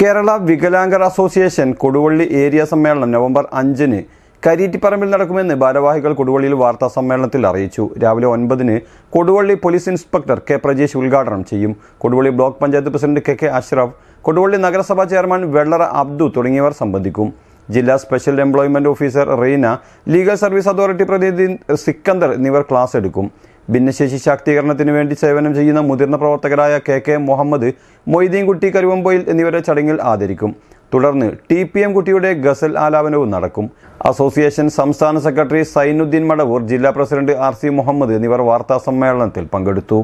കേരള വികലാംഗർ association Koduvally area സമ്മേളനം November അഞ്ചിന് കരീറ്റിപ്പറമ്പിൽ നടക്കുമെന്ന് ഭാരവാഹികൾ കൊടുവള്ളിയിൽ വാർത്താ സമ്മേളനത്തിൽ അറിയിച്ചു രാവിലെ ഒൻപതിന് Koduvally police inspector K Prajesh ഉദ്ഘാടനം ചെയ്യും Koduvally block panchayat president K K Ashraf Koduvally നഗരസഭാ ചെയർമാൻ വെള്ളറ അബ്ദു തുടങ്ങിയവർ സംബന്ധിക്കും ജില്ലാ special employment officer Reena legal service authority പ്രതിനിധി സിക്കന്ദർ എന്നിവർ ക്ലാസ് എടുക്കും ഭിന്നശേഷി ശാക്തീകരണത്തിന് വേണ്ടി സേവനം ചെയ്യുന്ന മുതിർന്ന പ്രവർത്തകരായ കെ കെ മുഹമ്മദ് മൊയ്തീൻകുട്ടി കരുവമ്പൊയിൽ എന്നിവരെ ചടങ്ങിൽ ആദരിക്കും തുടർന്ന് ടി പി എം കുട്ടിയുടെ ഗസൽ ആലാപനവും നടക്കും അസോസിയേഷൻ സംസ്ഥാന സെക്രട്ടറി സൈനുദ്ദീൻ മടവൂർ ജില്ലാ പ്രസിഡന്റ് ആർ സി മുഹമ്മദ് എന്നിവർ വാർത്താ സമ്മേളനത്തിൽ പങ്കെടുത്തു